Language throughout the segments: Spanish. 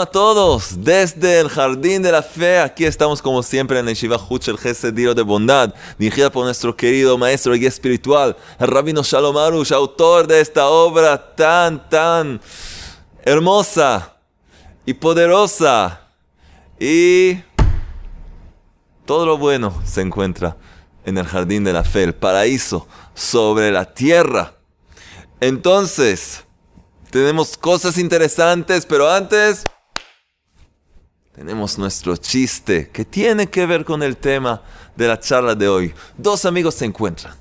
a todos, desde el Jardín de la Fe, aquí estamos como siempre en el shiva el jefe Dilo de Bondad, dirigida por nuestro querido maestro y espiritual, el Rabino Shalom autor de esta obra tan, tan hermosa y poderosa. Y todo lo bueno se encuentra en el Jardín de la Fe, el paraíso sobre la tierra. Entonces, tenemos cosas interesantes, pero antes tenemos nuestro chiste que tiene que ver con el tema de la charla de hoy. Dos amigos se encuentran.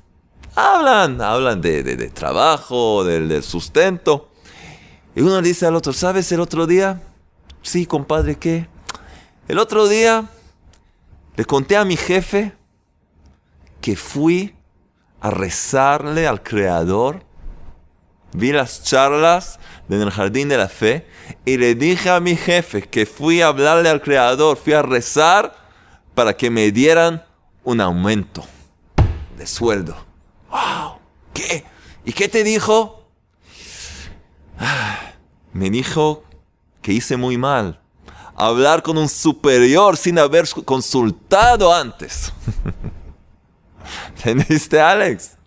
Hablan, hablan de, trabajo, del, del, sustento. Y uno dice al otro, ¿sabes el otro día? Sí, compadre, ¿qué? El otro día le conté a mi jefe que fui a rezarle al Creador vi las charlas en el jardín de la fe y le dije a mi jefe que fui a hablarle al Creador, fui a rezar para que me dieran un aumento de sueldo. ¡Wow! ¿Qué? ¿Y qué te dijo? Ah, me dijo que hice muy mal. Hablar con un superior sin haber consultado antes. ¿Teniste, Alex?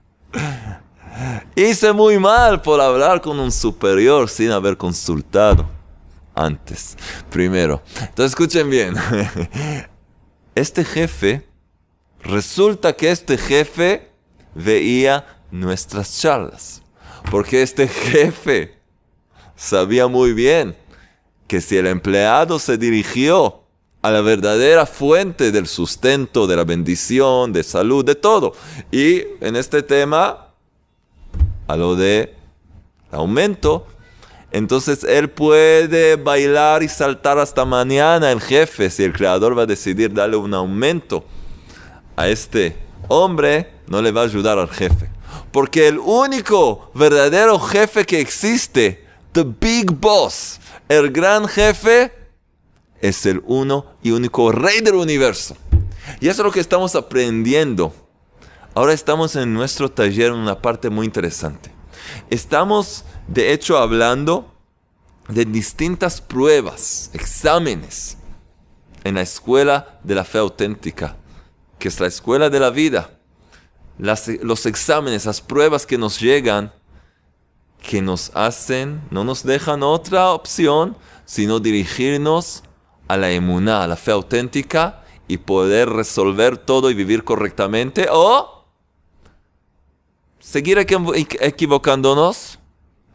Hice muy mal por hablar con un superior sin haber consultado antes, primero. Entonces escuchen bien. Este jefe, resulta que este jefe veía nuestras charlas. Porque este jefe sabía muy bien que si el empleado se dirigió a la verdadera fuente del sustento, de la bendición, de salud, de todo, y en este tema a lo de aumento, entonces él puede bailar y saltar hasta mañana el jefe si el creador va a decidir darle un aumento a este hombre, no le va a ayudar al jefe. Porque el único verdadero jefe que existe, the big boss, el gran jefe, es el uno y único rey del universo. Y eso es lo que estamos aprendiendo Ahora estamos en nuestro taller en una parte muy interesante. Estamos, de hecho, hablando de distintas pruebas, exámenes, en la escuela de la fe auténtica, que es la escuela de la vida. los exámenes, las pruebas que nos llegan, que nos hacen, no nos dejan otra opción, sino dirigirnos a la emuná, a la fe auténtica, y poder resolver todo y vivir correctamente, o seguir equivocándonos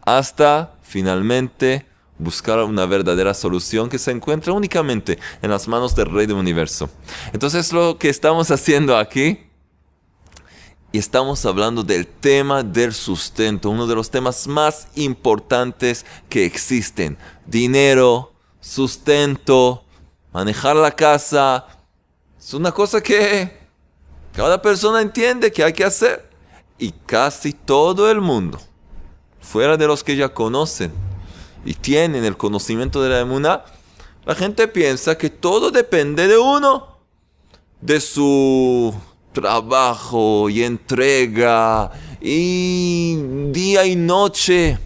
hasta finalmente buscar una verdadera solución que se encuentra únicamente en las manos del Rey del Universo. Entonces lo que estamos haciendo aquí, y estamos hablando del tema del sustento, uno de los temas más importantes que existen. Dinero, sustento, manejar la casa, es una cosa que cada persona entiende que hay que hacer y casi todo el mundo, fuera de los que ya conocen y tienen el conocimiento de la emuná, la gente piensa que todo depende de uno, de su trabajo y entrega y día y noche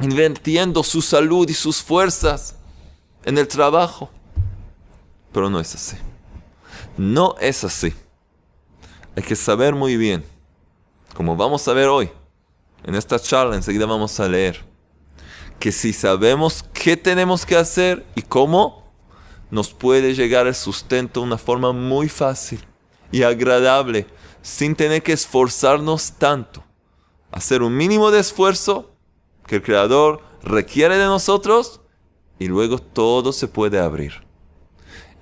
invirtiendo su salud y sus fuerzas en el trabajo. Pero no es así. No es así. Hay que saber muy bien como vamos a ver hoy, en esta charla enseguida vamos a leer, que si sabemos qué tenemos que hacer y cómo, nos puede llegar el sustento de una forma muy fácil y agradable, sin tener que esforzarnos tanto. Hacer un mínimo de esfuerzo que el Creador requiere de nosotros y luego todo se puede abrir.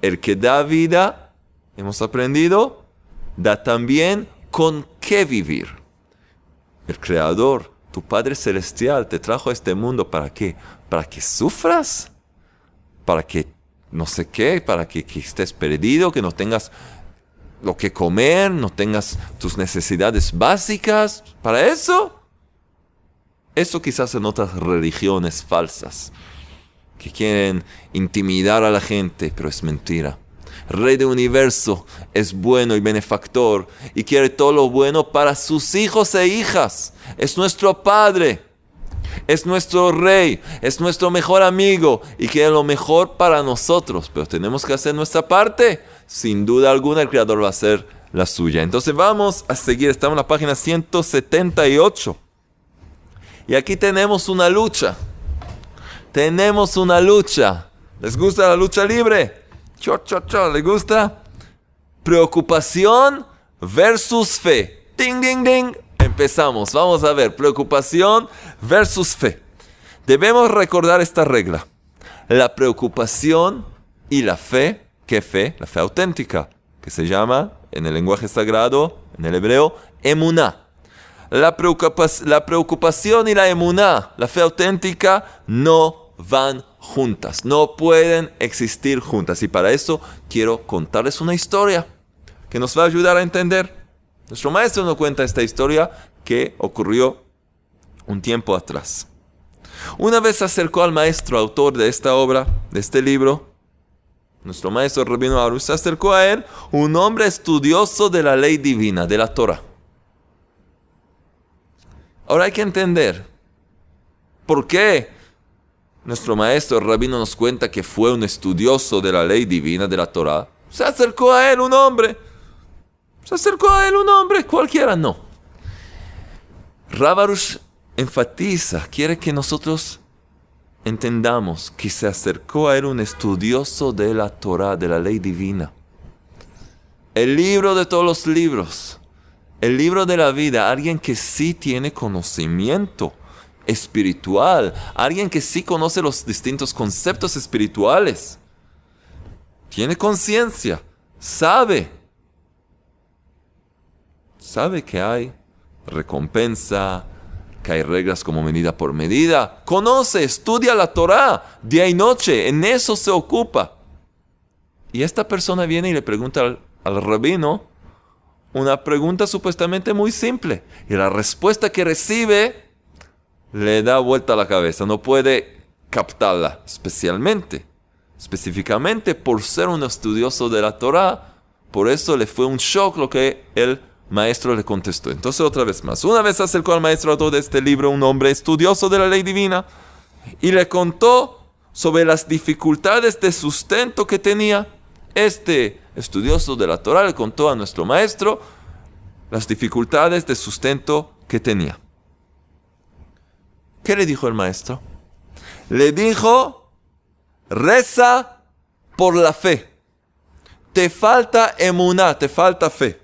El que da vida, hemos aprendido, da también con qué vivir el Creador, tu Padre Celestial, te trajo a este mundo para qué? Para que sufras, para que no sé qué, para que, estés perdido, que no tengas lo que comer, no tengas tus necesidades básicas. ¿Para eso? Eso quizás en otras religiones falsas, que quieren intimidar a la gente, pero es mentira. Rey del universo, es bueno y benefactor y quiere todo lo bueno para sus hijos e hijas. Es nuestro Padre, es nuestro Rey, es nuestro mejor amigo y quiere lo mejor para nosotros. Pero tenemos que hacer nuestra parte. Sin duda alguna el Creador va a hacer la suya. Entonces vamos a seguir, estamos en la página 178. Y aquí tenemos una lucha. Tenemos una lucha. ¿Les gusta la lucha libre? ¿le gusta? Preocupación versus fe. Ding, ding, ding. Empezamos. Vamos a ver. Preocupación versus fe. Debemos recordar esta regla. La preocupación y la fe. ¿Qué fe? La fe auténtica. Que se llama, en el lenguaje sagrado, en el hebreo, emuná. La, preocupación y la emuná, la fe auténtica, no van juntas, no pueden existir juntas. Y para eso quiero contarles una historia que nos va a ayudar a entender. Nuestro maestro nos cuenta esta historia que ocurrió un tiempo atrás. Una vez se acercó al maestro autor de esta obra, de este libro, nuestro maestro Rabino arus se acercó a él un hombre estudioso de la ley divina, de la Torah. Ahora hay que entender por qué nuestro maestro, el rabino, nos cuenta que fue un estudioso de la ley divina de la Torah. Se acercó a él un hombre. Se acercó a él un hombre, cualquiera no. Ravarush enfatiza, quiere que nosotros entendamos que se acercó a él un estudioso de la Torah, de la ley divina. El libro de todos los libros. El libro de la vida, alguien que sí tiene conocimiento espiritual, alguien que sí conoce los distintos conceptos espirituales, tiene conciencia, sabe, sabe que hay recompensa, que hay reglas como medida por medida, conoce, estudia la Torah día y noche, en eso se ocupa. Y esta persona viene y le pregunta al, al rabino, una pregunta supuestamente muy simple. Y la respuesta que recibe le da vuelta a la cabeza, no puede captarla, especialmente, específicamente por ser un estudioso de la Torá, por eso le fue un shock lo que el maestro le contestó. Entonces otra vez más, una vez acercó al maestro a de este libro un hombre estudioso de la ley divina y le contó sobre las dificultades de sustento que tenía. Este estudioso de la Torá. le contó a nuestro maestro las dificultades de sustento que tenía. ¿Qué le dijo el maestro? Le dijo, reza por la fe. Te falta emuná, te falta fe.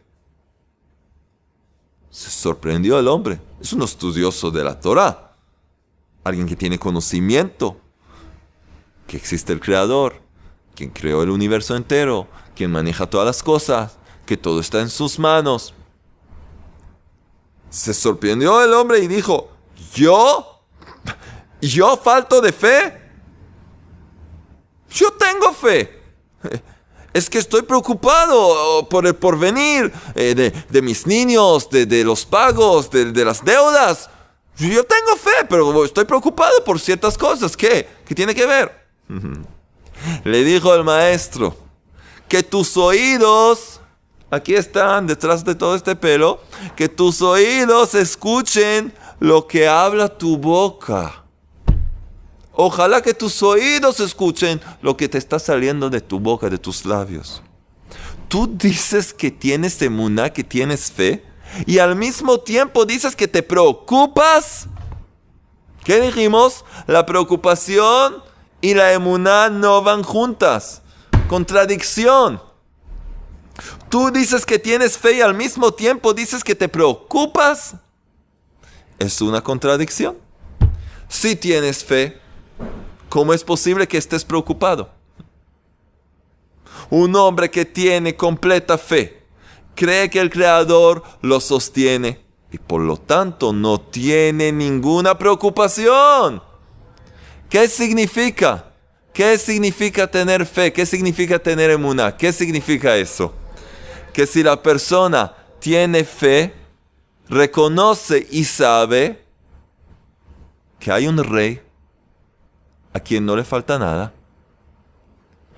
Se sorprendió el hombre. Es un estudioso de la Torah. Alguien que tiene conocimiento. Que existe el Creador. Quien creó el universo entero. Quien maneja todas las cosas. Que todo está en sus manos. Se sorprendió el hombre y dijo, yo ¿Yo falto de fe? Yo tengo fe. Es que estoy preocupado oh, por el porvenir eh, de, mis niños, de, los pagos, de, de, las deudas. Yo tengo fe, pero estoy preocupado por ciertas cosas. ¿Qué? ¿Qué tiene que ver? Le dijo el maestro, que tus oídos, aquí están detrás de todo este pelo, que tus oídos escuchen lo que habla tu boca. Ojalá que tus oídos escuchen lo que te está saliendo de tu boca, de tus labios. Tú dices que tienes emuná, que tienes fe, y al mismo tiempo dices que te preocupas. ¿Qué dijimos? La preocupación y la emuná no van juntas. Contradicción. Tú dices que tienes fe y al mismo tiempo dices que te preocupas. Es una contradicción. Si tienes fe, ¿cómo es posible que estés preocupado? Un hombre que tiene completa fe cree que el Creador lo sostiene y por lo tanto no tiene ninguna preocupación. ¿Qué significa? ¿Qué significa tener fe? ¿Qué significa tener emuna? ¿Qué significa eso? Que si la persona tiene fe, reconoce y sabe que hay un rey a quien no le falta nada.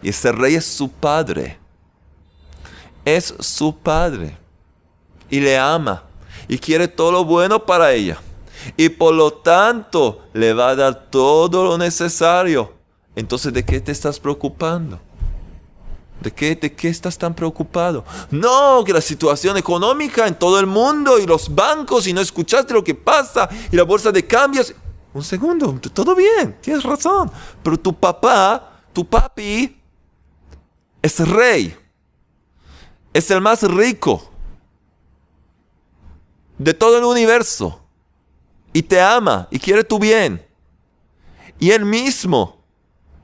Y ese rey es su padre. Es su padre. Y le ama. Y quiere todo lo bueno para ella. Y por lo tanto le va a dar todo lo necesario. Entonces, ¿de qué te estás preocupando? ¿De qué, ¿De qué estás tan preocupado? No, que la situación económica en todo el mundo y los bancos y no escuchaste lo que pasa y la bolsa de cambios. Un segundo, todo bien, tienes razón. Pero tu papá, tu papi, es rey. Es el más rico de todo el universo. Y te ama y quiere tu bien. Y él mismo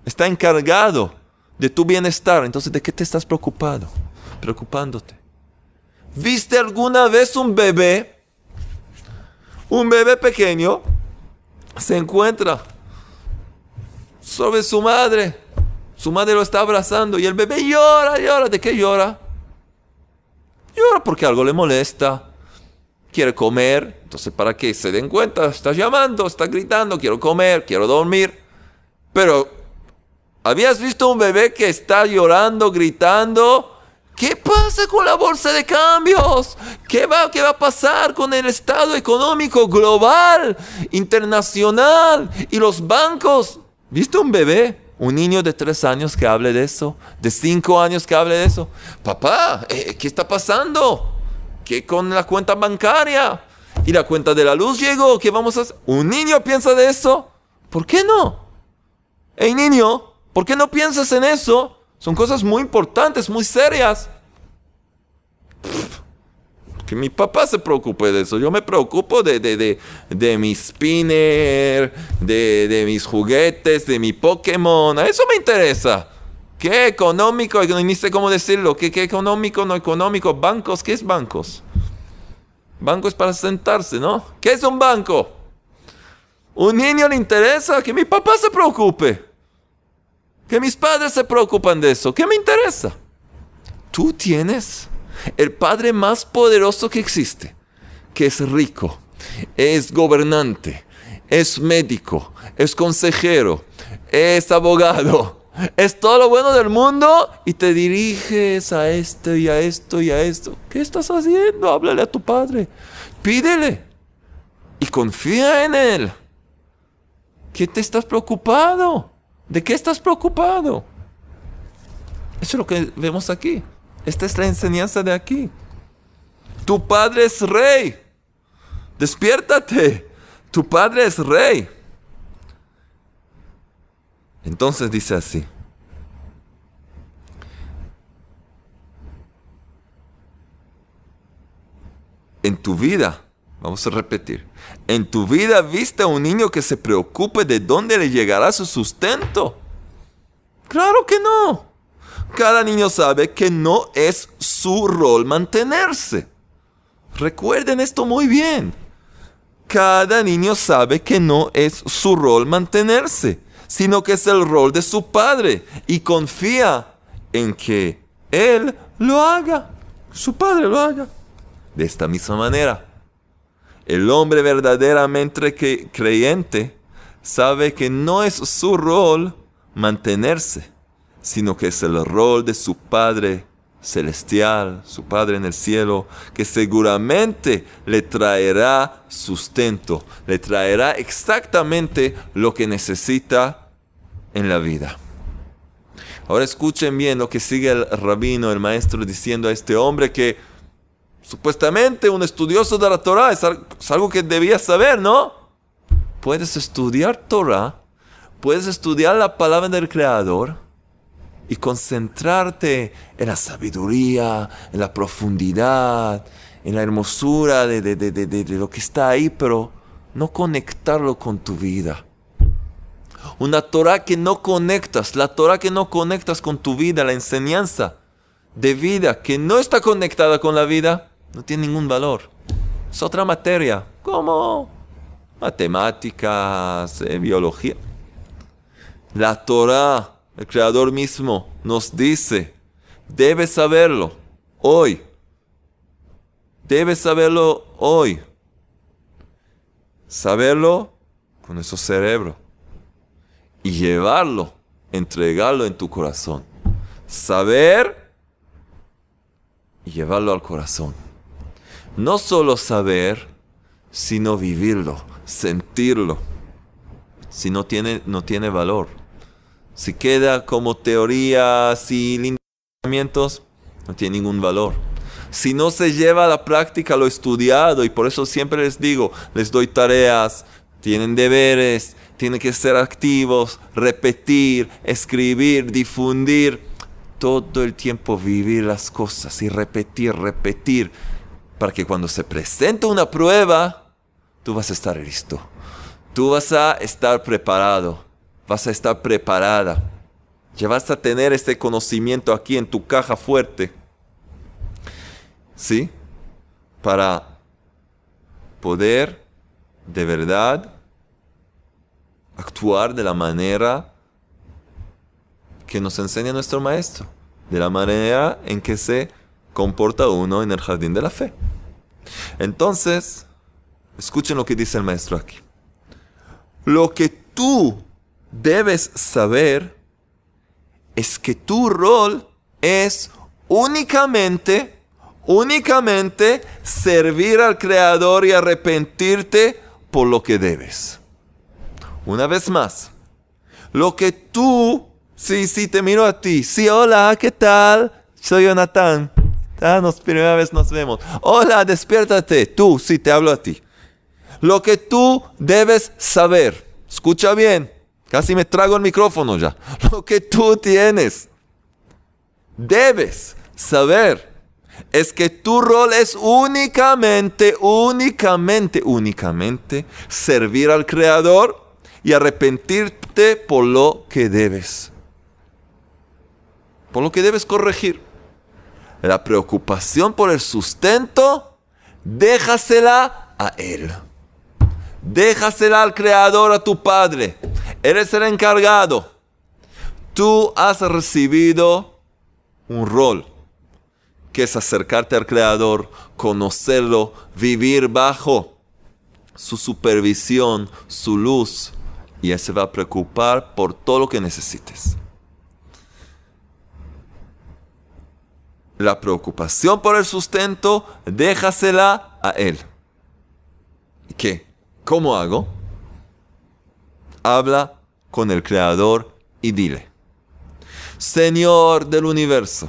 está encargado de tu bienestar. Entonces, ¿de qué te estás preocupado? Preocupándote. ¿Viste alguna vez un bebé? Un bebé pequeño se encuentra sobre su madre. Su madre lo está abrazando y el bebé llora, llora. ¿De qué llora? Llora porque algo le molesta. Quiere comer. Entonces, para qué? se den cuenta, está llamando, está gritando, quiero comer, quiero dormir. Pero ¿Habías visto un bebé que está llorando, gritando? ¿Qué pasa con la bolsa de cambios? ¿Qué va, ¿Qué va a pasar con el estado económico global, internacional y los bancos? ¿Viste un bebé? Un niño de tres años que hable de eso, de cinco años que hable de eso. Papá, eh, ¿qué está pasando? ¿Qué con la cuenta bancaria? ¿Y la cuenta de la luz llegó? ¿Qué vamos a hacer? ¿Un niño piensa de eso? ¿Por qué no? El niño ¿Por qué no piensas en eso? Son cosas muy importantes, muy serias. que mi papá se preocupe de eso. Yo me preocupo de, mi spinner, de, mis juguetes, de mi Pokémon. A eso me interesa. ¿Qué económico? Ni sé cómo decirlo. ¿Qué, ¿Qué, económico, no económico? ¿Bancos? ¿Qué es bancos? Banco es para sentarse, ¿no? ¿Qué es un banco? Un niño le interesa que mi papá se preocupe. Que mis padres se preocupan de eso. ¿Qué me interesa? Tú tienes el Padre más poderoso que existe, que es rico, es gobernante, es médico, es consejero, es abogado, es todo lo bueno del mundo y te diriges a esto y a esto y a esto. ¿Qué estás haciendo? Háblale a tu Padre, pídele y confía en Él. ¿Qué te estás preocupado? ¿De qué estás preocupado? Eso es lo que vemos aquí. Esta es la enseñanza de aquí. Tu padre es rey. Despiértate. Tu padre es rey. Entonces dice así. En tu vida Vamos a repetir. En tu vida viste a un niño que se preocupe de dónde le llegará su sustento. Claro que no. Cada niño sabe que no es su rol mantenerse. Recuerden esto muy bien. Cada niño sabe que no es su rol mantenerse, sino que es el rol de su padre y confía en que él lo haga, su padre lo haga. De esta misma manera el hombre verdaderamente creyente sabe que no es su rol mantenerse, sino que es el rol de su Padre celestial, su Padre en el cielo, que seguramente le traerá sustento, le traerá exactamente lo que necesita en la vida. Ahora escuchen bien lo que sigue el rabino, el maestro, diciendo a este hombre que supuestamente un estudioso de la Torah, es pues, algo que debías saber, ¿no? Puedes estudiar Torah, puedes estudiar la palabra del Creador y concentrarte en la sabiduría, en la profundidad, en la hermosura de, de, de, de lo que está ahí, pero no conectarlo con tu vida. Una Torah que no conectas, la Torah que no conectas con tu vida, la enseñanza de vida que no está conectada con la vida, no tiene ningún valor. Es otra materia, como matemáticas, eh, biología. La Torah, el Creador mismo, nos dice, debes saberlo hoy. Debes saberlo hoy. Saberlo con nuestro cerebro. Y llevarlo, entregarlo en tu corazón. Saber y llevarlo al corazón no solo saber, sino vivirlo, sentirlo. Si no tiene, no tiene valor. Si queda como teorías y lineamientos, no tiene ningún valor. Si no se lleva a la práctica lo estudiado, y por eso siempre les digo, les doy tareas, tienen deberes, tienen que ser activos, repetir, escribir, difundir, todo el tiempo vivir las cosas y repetir, repetir para que cuando se presente una prueba, tú vas a estar listo. Tú vas a estar preparado. Vas a estar preparada. Ya vas a tener este conocimiento aquí en tu caja fuerte. ¿Sí? Para poder de verdad actuar de la manera que nos enseña nuestro maestro. De la manera en que se comporta uno en el jardín de la fe. Entonces, escuchen lo que dice el maestro aquí. Lo que tú debes saber es que tu rol es únicamente, únicamente servir al Creador y arrepentirte por lo que debes. Una vez más, lo que tú, sí, sí, te miro a ti, sí, hola, ¿qué tal? Soy Jonathan. Nos, primera vez nos vemos. Hola, despiértate. Tú, sí, te hablo a ti. Lo que tú debes saber. Escucha bien. Casi me trago el micrófono ya. Lo que tú tienes. Debes saber. Es que tu rol es únicamente, únicamente, únicamente servir al Creador y arrepentirte por lo que debes. Por lo que debes corregir la preocupación por el sustento, déjasela a Él. Déjasela al Creador, a tu Padre. Él es el encargado. Tú has recibido un rol, que es acercarte al Creador, conocerlo, vivir bajo su supervisión, su luz, y Él se va a preocupar por todo lo que necesites. La preocupación por el sustento, déjasela a él. ¿Qué? ¿Cómo hago? Habla con el Creador y dile, Señor del universo,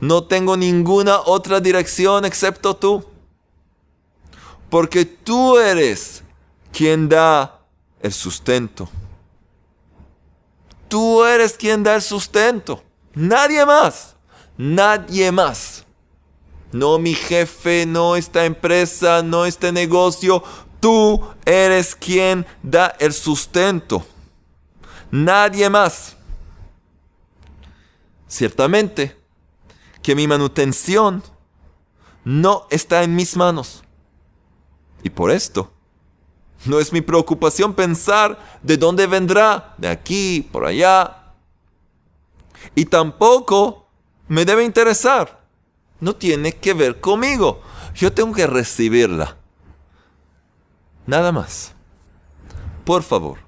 no tengo ninguna otra dirección excepto tú, porque tú eres quien da el sustento. Tú eres quien da el sustento, nadie más. Nadie más. No mi jefe, no esta empresa, no este negocio. Tú eres quien da el sustento. Nadie más. Ciertamente que mi manutención no está en mis manos. Y por esto, no es mi preocupación pensar de dónde vendrá, de aquí, por allá. Y tampoco me debe interesar. No tiene que ver conmigo. Yo tengo que recibirla. Nada más. Por favor,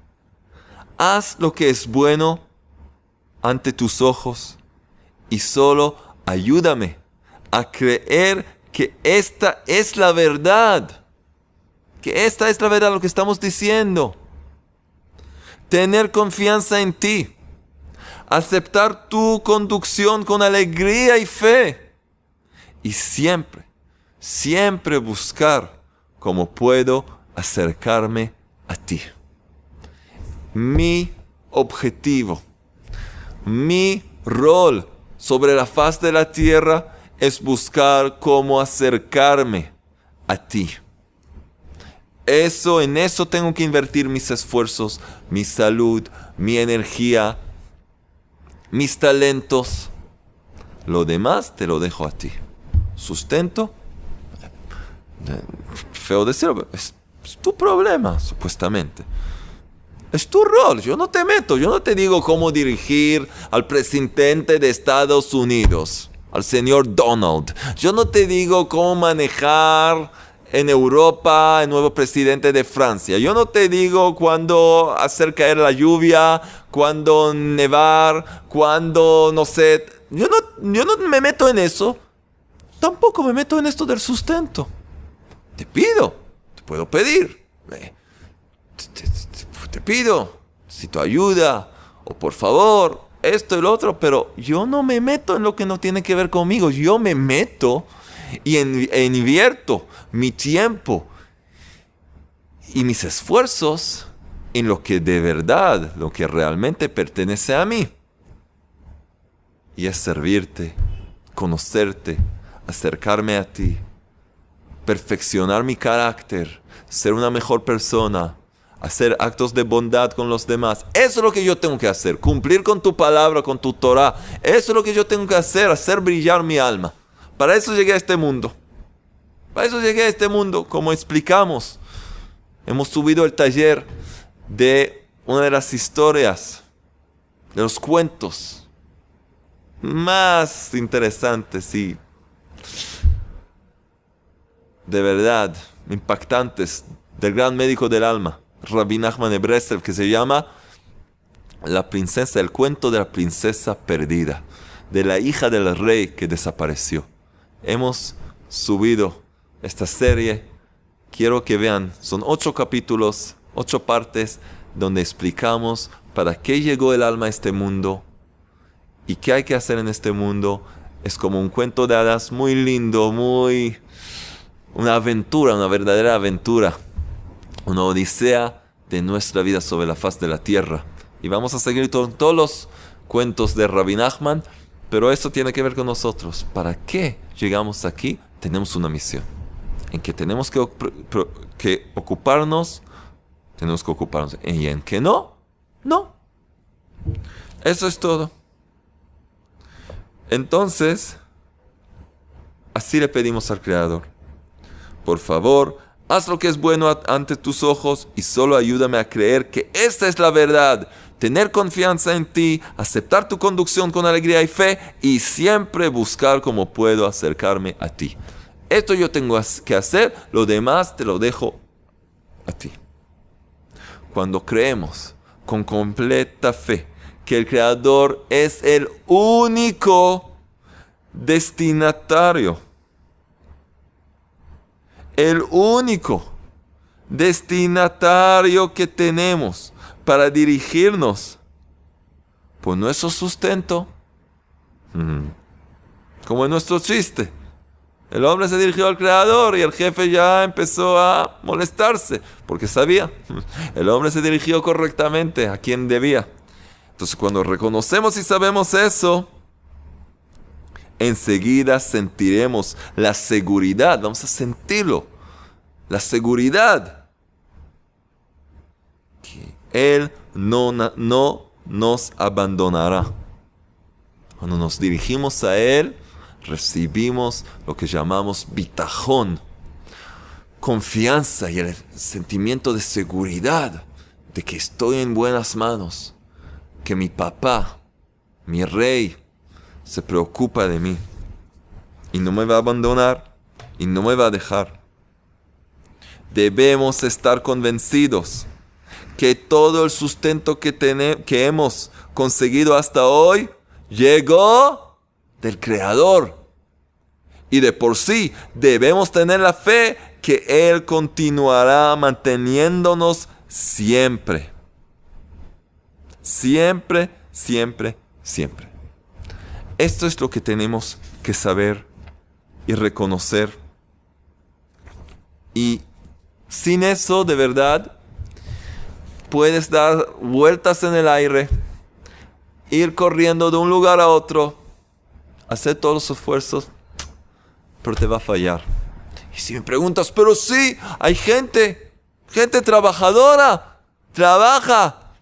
haz lo que es bueno ante tus ojos y solo ayúdame a creer que esta es la verdad. Que esta es la verdad, lo que estamos diciendo. Tener confianza en ti aceptar tu conducción con alegría y fe. Y siempre, siempre buscar cómo puedo acercarme a ti. Mi objetivo, mi rol sobre la faz de la tierra es buscar cómo acercarme a ti. Eso, en eso tengo que invertir mis esfuerzos, mi salud, mi energía, mis talentos. Lo demás te lo dejo a ti. Sustento. Eh, feo decirlo, es, es tu problema, supuestamente. Es tu rol, yo no te meto, yo no te digo cómo dirigir al presidente de Estados Unidos, al señor Donald. Yo no te digo cómo manejar en Europa, el nuevo presidente de Francia. Yo no te digo cuándo hacer caer la lluvia, cuándo nevar, cuándo, no sé. Yo no, yo no me meto en eso. Tampoco me meto en esto del sustento. Te pido, te puedo pedir. Eh, te, te pido, si tu ayuda, o por favor, esto y lo otro, pero yo no me meto en lo que no tiene que ver conmigo. Yo me meto y invierto mi tiempo y mis esfuerzos en lo que de verdad, lo que realmente pertenece a mí. Y es servirte, conocerte, acercarme a ti, perfeccionar mi carácter, ser una mejor persona, hacer actos de bondad con los demás. Eso es lo que yo tengo que hacer, cumplir con tu palabra, con tu Torah. Eso es lo que yo tengo que hacer, hacer brillar mi alma. Para eso llegué a este mundo. Para eso llegué a este mundo, como explicamos. Hemos subido el taller de una de las historias, de los cuentos más interesantes y de verdad impactantes del gran médico del alma, Rabbi Nachman de que se llama La princesa, el cuento de la princesa perdida, de la hija del rey que desapareció hemos subido esta serie. Quiero que vean, son ocho capítulos, ocho partes donde explicamos para qué llegó el alma a este mundo y qué hay que hacer en este mundo. Es como un cuento de hadas muy lindo, muy... una aventura, una verdadera aventura, una odisea de nuestra vida sobre la faz de la tierra. Y vamos a seguir con todos los cuentos de Rabin Nachman pero esto tiene que ver con nosotros. ¿Para qué llegamos aquí? Tenemos una misión en que tenemos que, que ocuparnos, tenemos que ocuparnos. Y en que no, no. Eso es todo. Entonces, así le pedimos al Creador. Por favor, Haz lo que es bueno ante tus ojos y solo ayúdame a creer que esta es la verdad. Tener confianza en ti, aceptar tu conducción con alegría y fe y siempre buscar cómo puedo acercarme a ti. Esto yo tengo que hacer, lo demás te lo dejo a ti. Cuando creemos con completa fe que el Creador es el único destinatario el único destinatario que tenemos para dirigirnos por nuestro sustento. Como en nuestro chiste. El hombre se dirigió al creador y el jefe ya empezó a molestarse porque sabía. El hombre se dirigió correctamente a quien debía. Entonces cuando reconocemos y sabemos eso, enseguida sentiremos la seguridad, vamos a sentirlo, la seguridad que Él no, no nos abandonará. Cuando nos dirigimos a Él, recibimos lo que llamamos bitajón, confianza y el sentimiento de seguridad de que estoy en buenas manos, que mi papá, mi rey, se preocupa de mí y no me va a abandonar y no me va a dejar. Debemos estar convencidos que todo el sustento que, que hemos conseguido hasta hoy llegó del Creador. Y de por sí debemos tener la fe que Él continuará manteniéndonos siempre. Siempre, siempre, siempre. Esto es lo que tenemos que saber y reconocer. Y sin eso, de verdad, puedes dar vueltas en el aire, ir corriendo de un lugar a otro, hacer todos los esfuerzos, pero te va a fallar. Y si me preguntas, pero sí, hay gente, gente trabajadora, trabaja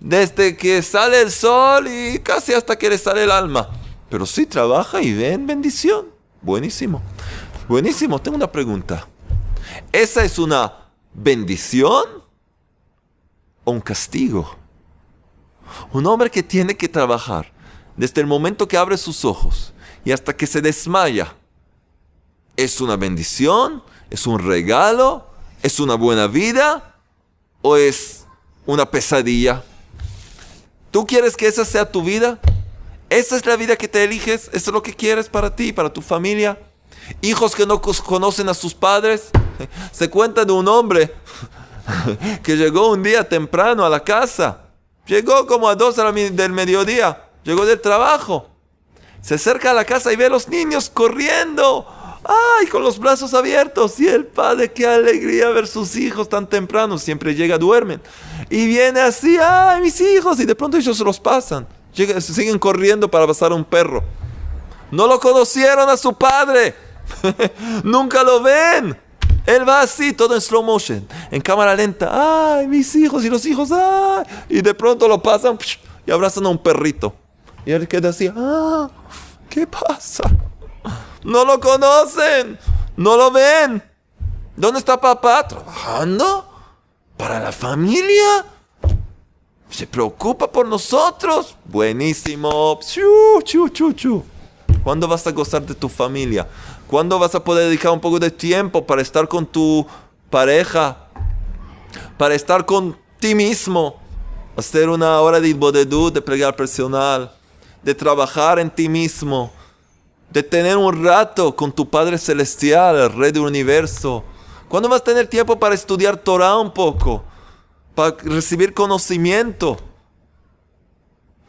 desde que sale el sol y casi hasta que le sale el alma pero sí trabaja y ven bendición. Buenísimo. Buenísimo, tengo una pregunta. ¿Esa es una bendición o un castigo? Un hombre que tiene que trabajar desde el momento que abre sus ojos y hasta que se desmaya. ¿Es una bendición? ¿Es un regalo? ¿Es una buena vida? ¿O es una pesadilla? ¿Tú quieres que esa sea tu vida? Esa es la vida que te eliges, eso es lo que quieres para ti, para tu familia. Hijos que no conocen a sus padres. Se cuenta de un hombre que llegó un día temprano a la casa. Llegó como a dos del mediodía. Llegó del trabajo. Se acerca a la casa y ve a los niños corriendo. ¡Ay! Con los brazos abiertos. Y el padre, qué alegría ver sus hijos tan temprano. Siempre llega, duermen. Y viene así, ¡ay, mis hijos! Y de pronto ellos los pasan siguen corriendo para pasar a un perro. No lo conocieron a su padre. Nunca lo ven. Él va así, todo en slow motion, en cámara lenta. ¡Ay, mis hijos y los hijos! ¡Ay! Y de pronto lo pasan y abrazan a un perrito. Y él queda así. Ah, ¿Qué pasa? No lo conocen. No lo ven. ¿Dónde está papá? ¿Trabajando? ¿Para la familia? se preocupa por nosotros. Buenísimo. ¿Cuándo vas a gozar de tu familia? ¿Cuándo vas a poder dedicar un poco de tiempo para estar con tu pareja? Para estar con ti mismo. Hacer una hora de bodedud, de pregar personal. De trabajar en ti mismo. De tener un rato con tu Padre Celestial, el Rey del Universo. ¿Cuándo vas a tener tiempo para estudiar Torah un poco? para recibir conocimiento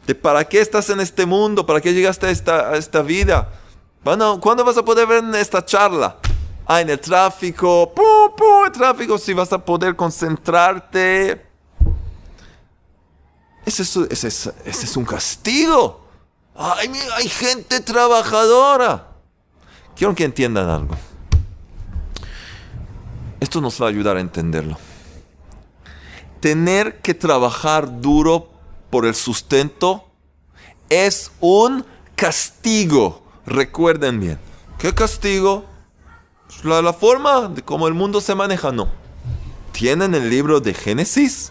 de para qué estás en este mundo, para qué llegaste a esta, vida. Bueno, ¿cuándo vas a poder ver en esta charla? Ah, en el tráfico, ¡pum, pum! El tráfico, si vas a poder concentrarte. Ese es, es un castigo. Ay, hay gente trabajadora. Quiero que entiendan algo. Esto nos va a ayudar a entenderlo tener que trabajar duro por el sustento es un castigo. Recuerden bien. ¿Qué castigo? Pues la, forma de cómo el mundo se maneja, no. Tienen el libro de Génesis,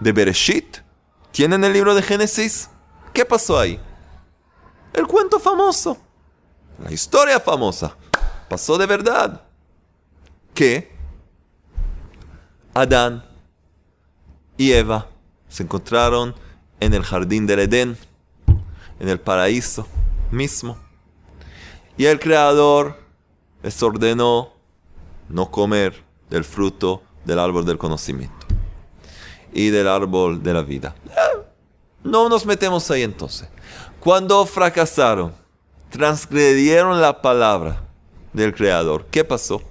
de Bereshit. Tienen el libro de Génesis. ¿Qué pasó ahí? El cuento famoso. La historia famosa. Pasó de verdad. Que Adán y Eva se encontraron en el jardín del Edén, en el paraíso mismo. Y el Creador les ordenó no comer del fruto del árbol del conocimiento y del árbol de la vida. Eh, no nos metemos ahí entonces. Cuando fracasaron, transgredieron la palabra del Creador, ¿qué pasó?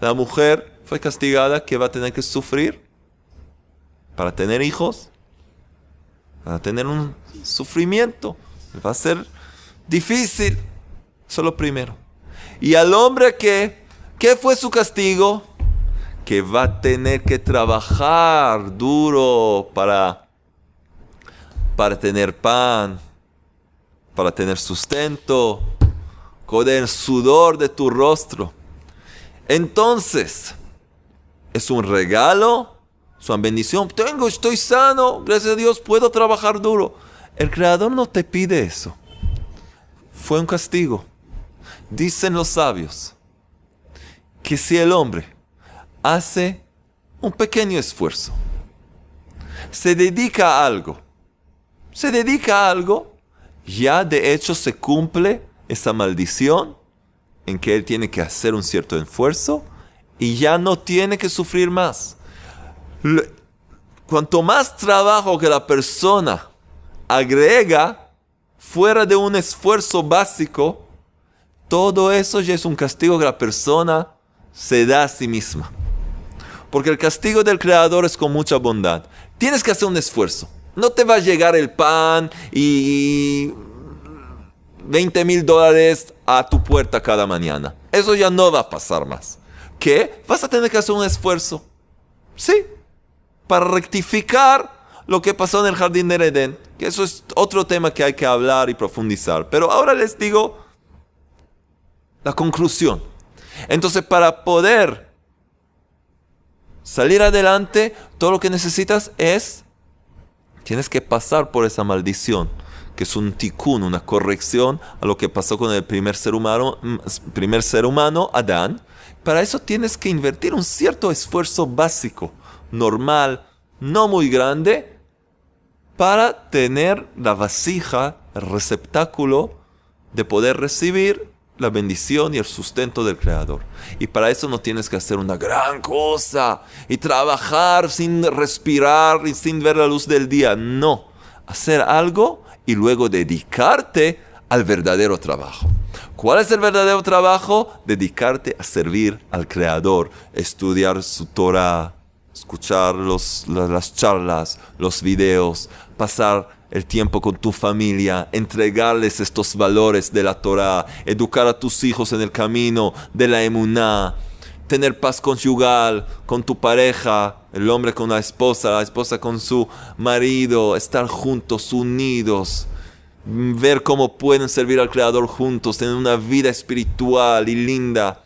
La mujer fue castigada que va a tener que sufrir para tener hijos, para tener un sufrimiento, va a ser difícil. Eso es lo primero. Y al hombre que, ¿qué fue su castigo? Que va a tener que trabajar duro para, para tener pan, para tener sustento, con el sudor de tu rostro. Entonces, es un regalo su bendición. Tengo, estoy sano, gracias a Dios, puedo trabajar duro. El Creador no te pide eso. Fue un castigo. Dicen los sabios que si el hombre hace un pequeño esfuerzo, se dedica a algo, se dedica a algo, ya de hecho se cumple esa maldición en que él tiene que hacer un cierto esfuerzo y ya no tiene que sufrir más cuanto más trabajo que la persona agrega fuera de un esfuerzo básico, todo eso ya es un castigo que la persona se da a sí misma. Porque el castigo del Creador es con mucha bondad. Tienes que hacer un esfuerzo. No te va a llegar el pan y 20 mil dólares a tu puerta cada mañana. Eso ya no va a pasar más. ¿Qué? Vas a tener que hacer un esfuerzo. Sí, para rectificar lo que pasó en el jardín del Edén. Que eso es otro tema que hay que hablar y profundizar. Pero ahora les digo la conclusión. Entonces, para poder salir adelante, todo lo que necesitas es, tienes que pasar por esa maldición, que es un tikkun, una corrección a lo que pasó con el primer ser humano, mm, primer ser humano Adán. Para eso tienes que invertir un cierto esfuerzo básico normal, no muy grande, para tener la vasija, el receptáculo de poder recibir la bendición y el sustento del Creador. Y para eso no tienes que hacer una gran cosa y trabajar sin respirar y sin ver la luz del día. No, hacer algo y luego dedicarte al verdadero trabajo. ¿Cuál es el verdadero trabajo? Dedicarte a servir al Creador, estudiar su Torah, escuchar las charlas, los videos, pasar el tiempo con tu familia, entregarles estos valores de la Torah, educar a tus hijos en el camino de la emuná, tener paz conyugal con tu pareja, el hombre con la esposa, la esposa con su marido, estar juntos, unidos, ver cómo pueden servir al Creador juntos, tener una vida espiritual y linda.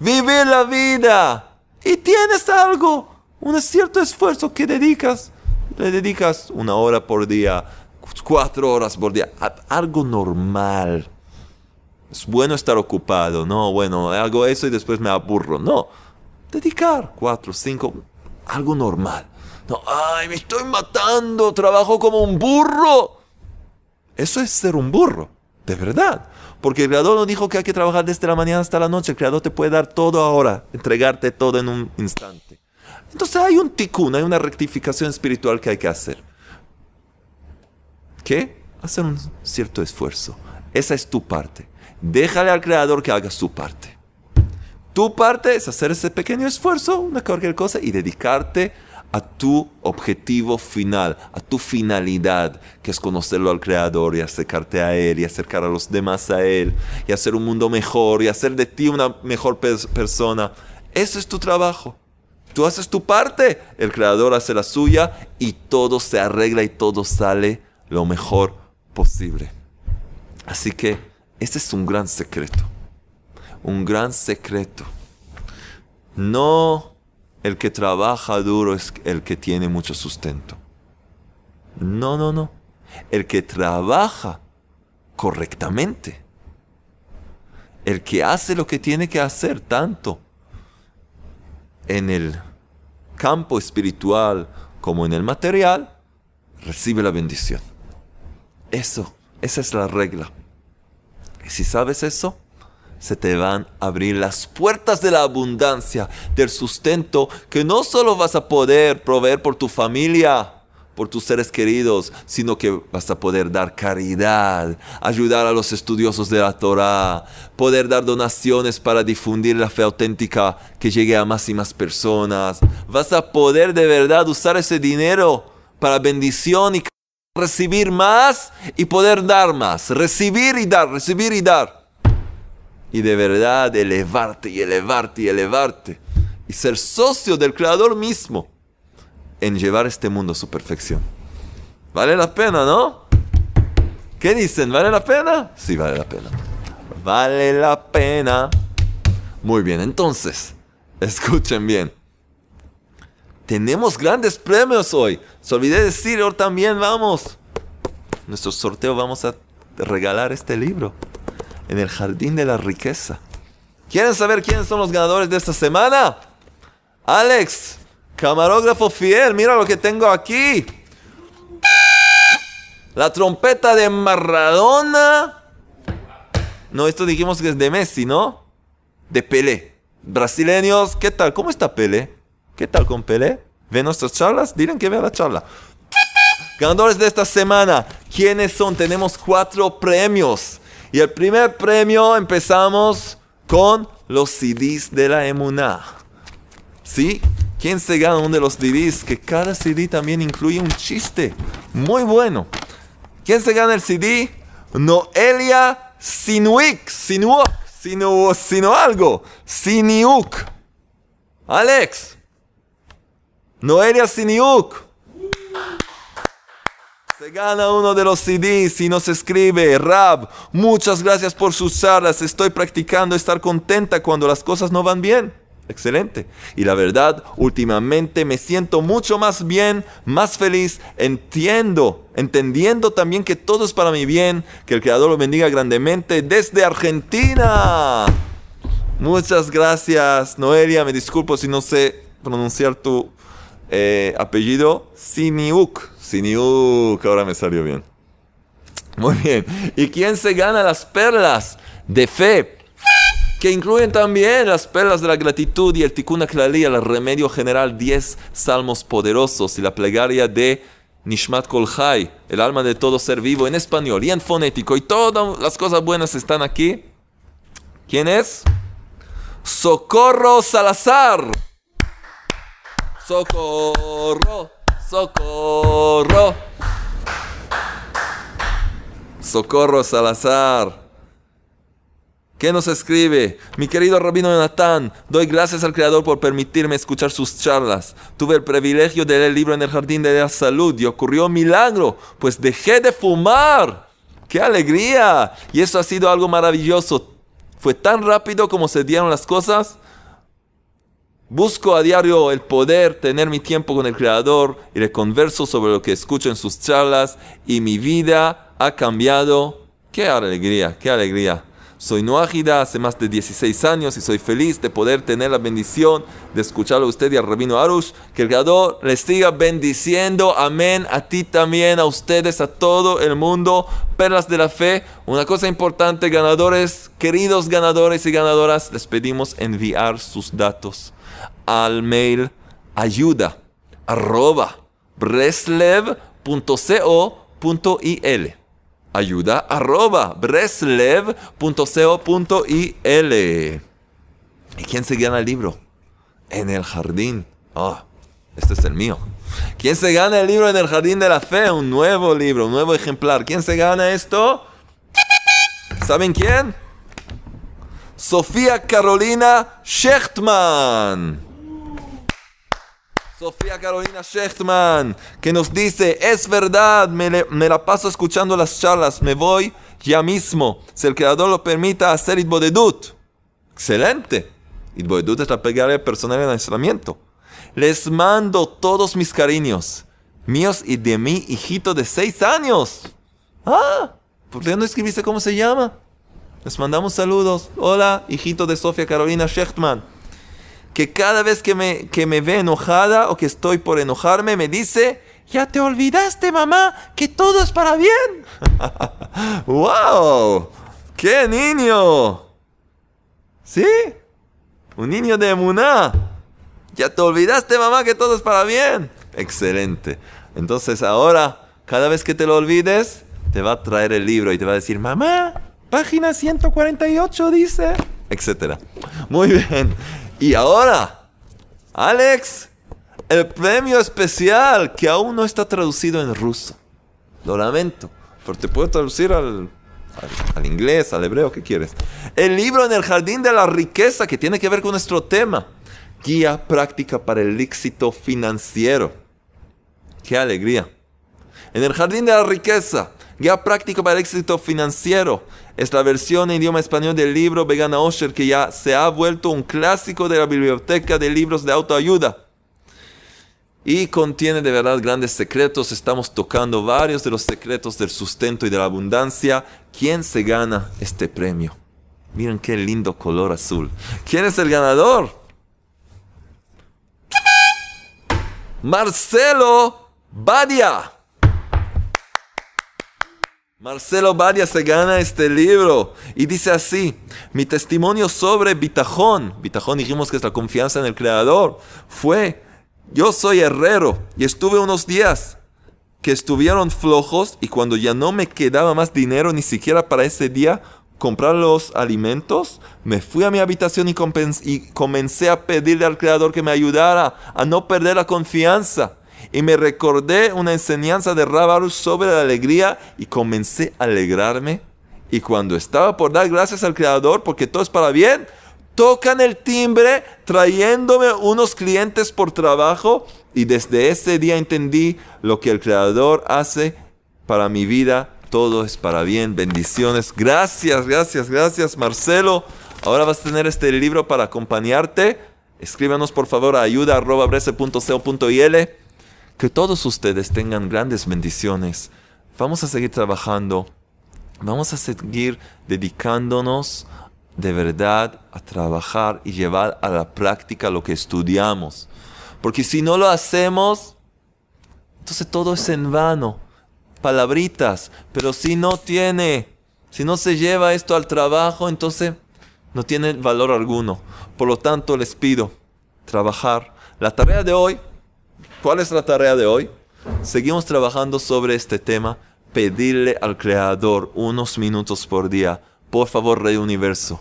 Vivir la vida y tienes algo un cierto esfuerzo que dedicas, le dedicas una hora por día, cuatro horas por día, algo normal. Es bueno estar ocupado, no, bueno, hago eso y después me aburro, no. Dedicar cuatro, cinco, algo normal. No, ay, me estoy matando, trabajo como un burro. Eso es ser un burro, de verdad. Porque el creador no dijo que hay que trabajar desde la mañana hasta la noche. El creador te puede dar todo ahora, entregarte todo en un instante. Entonces hay un tikkun, hay una rectificación espiritual que hay que hacer. ¿Qué? Hacer un cierto esfuerzo. Esa es tu parte. Déjale al Creador que haga su parte. Tu parte es hacer ese pequeño esfuerzo, una cualquier cosa, y dedicarte a tu objetivo final, a tu finalidad, que es conocerlo al Creador y acercarte a Él y acercar a los demás a Él y hacer un mundo mejor y hacer de ti una mejor persona. Eso es tu trabajo. Tú haces tu parte, el creador hace la suya y todo se arregla y todo sale lo mejor posible. Así que ese es un gran secreto. Un gran secreto. No el que trabaja duro es el que tiene mucho sustento. No, no, no. El que trabaja correctamente. El que hace lo que tiene que hacer, tanto en el campo espiritual como en el material, recibe la bendición. Eso, esa es la regla. Y si sabes eso, se te van a abrir las puertas de la abundancia, del sustento, que no solo vas a poder proveer por tu familia, por tus seres queridos, sino que vas a poder dar caridad, ayudar a los estudiosos de la Torah, poder dar donaciones para difundir la fe auténtica que llegue a más y más personas. Vas a poder de verdad usar ese dinero para bendición y recibir más y poder dar más, recibir y dar, recibir y dar. Y de verdad elevarte y elevarte y elevarte y ser socio del Creador mismo en llevar este mundo a su perfección. Vale la pena, ¿no? ¿Qué dicen? ¿Vale la pena? Sí, vale la pena. Vale la pena. Muy bien, entonces, escuchen bien. Tenemos grandes premios hoy. Se olvidé decir, hoy también vamos. Nuestro sorteo vamos a regalar este libro en el Jardín de la Riqueza. ¿Quieren saber quiénes son los ganadores de esta semana? Alex, Camarógrafo fiel, mira lo que tengo aquí. La trompeta de Maradona. No, esto dijimos que es de Messi, ¿no? De Pelé. Brasileños, ¿qué tal? ¿Cómo está Pelé? ¿Qué tal con Pelé? ¿Ven nuestras charlas? Dilen que vea la charla. Ganadores de esta semana, ¿quiénes son? Tenemos cuatro premios. Y el primer premio empezamos con los CDs de la Emuná. ¿Sí? ¿Quién se gana uno de los CDs? Que cada CD también incluye un chiste. Muy bueno. ¿Quién se gana el CD? Noelia Sinuik. Sinuok. Sino, sino algo. Siniuk. Alex. Noelia Siniuk. Se gana uno de los CDs y se escribe, Rab, muchas gracias por sus charlas, estoy practicando estar contenta cuando las cosas no van bien. Excelente. Y la verdad, últimamente me siento mucho más bien, más feliz, entiendo, entendiendo también que todo es para mi bien, que el Creador lo bendiga grandemente desde Argentina. Muchas gracias, Noelia, me disculpo si no sé pronunciar tu eh, apellido, Siniuk. Siniuk, ahora me salió bien. Muy bien. ¿Y quién se gana las perlas de fe? que incluyen también las perlas de la gratitud y el Tikkun clalía, el remedio general, 10 salmos poderosos y la plegaria de Nishmat Kol el alma de todo ser vivo en español y en fonético. Y todas las cosas buenas están aquí. ¿Quién es? Socorro Salazar. Socorro, socorro. Socorro Salazar. ¿Qué nos escribe? Mi querido Rabino Natán, doy gracias al Creador por permitirme escuchar sus charlas. Tuve el privilegio de leer el libro en el Jardín de la Salud y ocurrió un milagro, pues dejé de fumar. ¡Qué alegría! Y eso ha sido algo maravilloso. Fue tan rápido como se dieron las cosas. Busco a diario el poder tener mi tiempo con el Creador y le converso sobre lo que escucho en sus charlas y mi vida ha cambiado. ¡Qué alegría! ¡Qué alegría! Soy Noágida, hace más de 16 años y soy feliz de poder tener la bendición de escuchar a usted y al rabino Arush. Que el Creador les siga bendiciendo. Amén. A ti también, a ustedes, a todo el mundo. Perlas de la fe. Una cosa importante, ganadores, queridos ganadores y ganadoras, les pedimos enviar sus datos al mail ayuda arroba ayuda arroba breslev.co.il. ¿Y quién se gana el libro? En el jardín. Oh, este es el mío. ¿Quién se gana el libro en el jardín de la fe? Un nuevo libro, un nuevo ejemplar. ¿Quién se gana esto? ¿Saben quién? Sofía Carolina Schechtman. Sofía Carolina Schechtman, que nos dice, es verdad, me, la paso escuchando las charlas, me voy ya mismo, si el creador lo permita hacer Itbodedut. Excelente. Itbodedut es la pegada personal en aislamiento. Les mando todos mis cariños, míos y de mi hijito de seis años. Ah, ¿por qué no escribiste cómo se llama? Les mandamos saludos. Hola, hijito de Sofía Carolina Shechtman que cada vez que me, me ve enojada o que estoy por enojarme, me dice, ya te olvidaste, mamá, que todo es para bien. ¡Wow! ¡Qué niño! ¿Sí? Un niño de Muná. Ya te olvidaste, mamá, que todo es para bien. Excelente. Entonces ahora, cada vez que te lo olvides, te va a traer el libro y te va a decir, mamá, página 148 dice, etcétera. Muy bien. Y ahora, Alex, el premio especial que aún no está traducido en ruso. Lo lamento, pero te puedo traducir al, inglés, al hebreo, ¿qué quieres? El libro en el jardín de la riqueza que tiene que ver con nuestro tema. Guía práctica para el éxito financiero. ¡Qué alegría! En el jardín de la riqueza, guía práctica para el éxito financiero es la versión en idioma español del libro Vegana Osher que ya se ha vuelto un clásico de la biblioteca de libros de autoayuda. Y contiene de verdad grandes secretos. Estamos tocando varios de los secretos del sustento y de la abundancia. ¿Quién se gana este premio? Miren qué lindo color azul. ¿Quién es el ganador? Marcelo Badia. Marcelo Badia se gana este libro y dice así, mi testimonio sobre Bitajón, Bitajón dijimos que es la confianza en el Creador, fue, yo soy herrero y estuve unos días que estuvieron flojos y cuando ya no me quedaba más dinero ni siquiera para ese día comprar los alimentos, me fui a mi habitación y, y comencé a pedirle al Creador que me ayudara a no perder la confianza y me recordé una enseñanza de Rabarus sobre la alegría y comencé a alegrarme. Y cuando estaba por dar gracias al Creador porque todo es para bien, tocan el timbre trayéndome unos clientes por trabajo y desde ese día entendí lo que el Creador hace para mi vida. Todo es para bien. Bendiciones. Gracias, gracias, gracias Marcelo. Ahora vas a tener este libro para acompañarte. Escríbanos por favor a ayuda.brese.co.il. Que todos ustedes tengan grandes bendiciones. Vamos a seguir trabajando. Vamos a seguir dedicándonos de verdad a trabajar y llevar a la práctica lo que estudiamos. Porque si no lo hacemos, entonces todo es en vano. Palabritas. Pero si no tiene, si no se lleva esto al trabajo, entonces no tiene valor alguno. Por lo tanto, les pido trabajar. La tarea de hoy ¿Cuál es la tarea de hoy? Seguimos trabajando sobre este tema, pedirle al Creador unos minutos por día. Por favor, Rey Universo,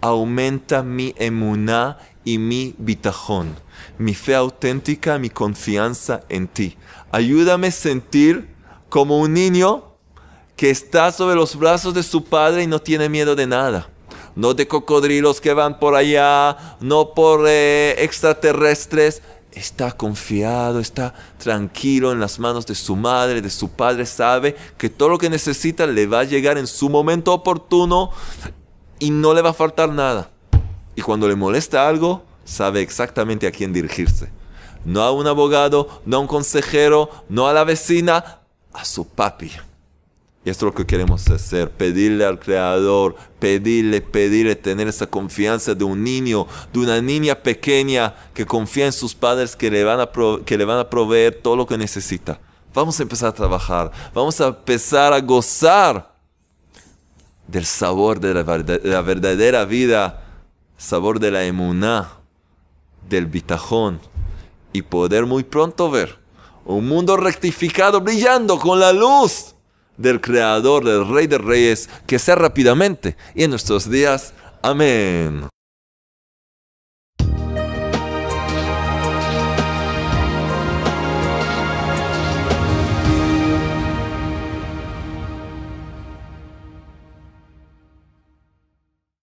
aumenta mi emuná y mi bitajón, mi fe auténtica, mi confianza en ti. Ayúdame a sentir como un niño que está sobre los brazos de su padre y no tiene miedo de nada no de cocodrilos que van por allá, no por eh, extraterrestres está confiado, está tranquilo en las manos de su madre, de su padre, sabe que todo lo que necesita le va a llegar en su momento oportuno y no le va a faltar nada. Y cuando le molesta algo, sabe exactamente a quién dirigirse. No a un abogado, no a un consejero, no a la vecina, a su papi. Y esto es lo que queremos hacer, pedirle al Creador, pedirle, pedirle, tener esa confianza de un niño, de una niña pequeña que confía en sus padres que le van a, que le van a proveer todo lo que necesita. Vamos a empezar a trabajar, vamos a empezar a gozar del sabor de la, verdadera vida, sabor de la emuná, del bitajón, y poder muy pronto ver un mundo rectificado brillando con la luz del Creador, del Rey de Reyes, que sea rápidamente y en nuestros días. Amén.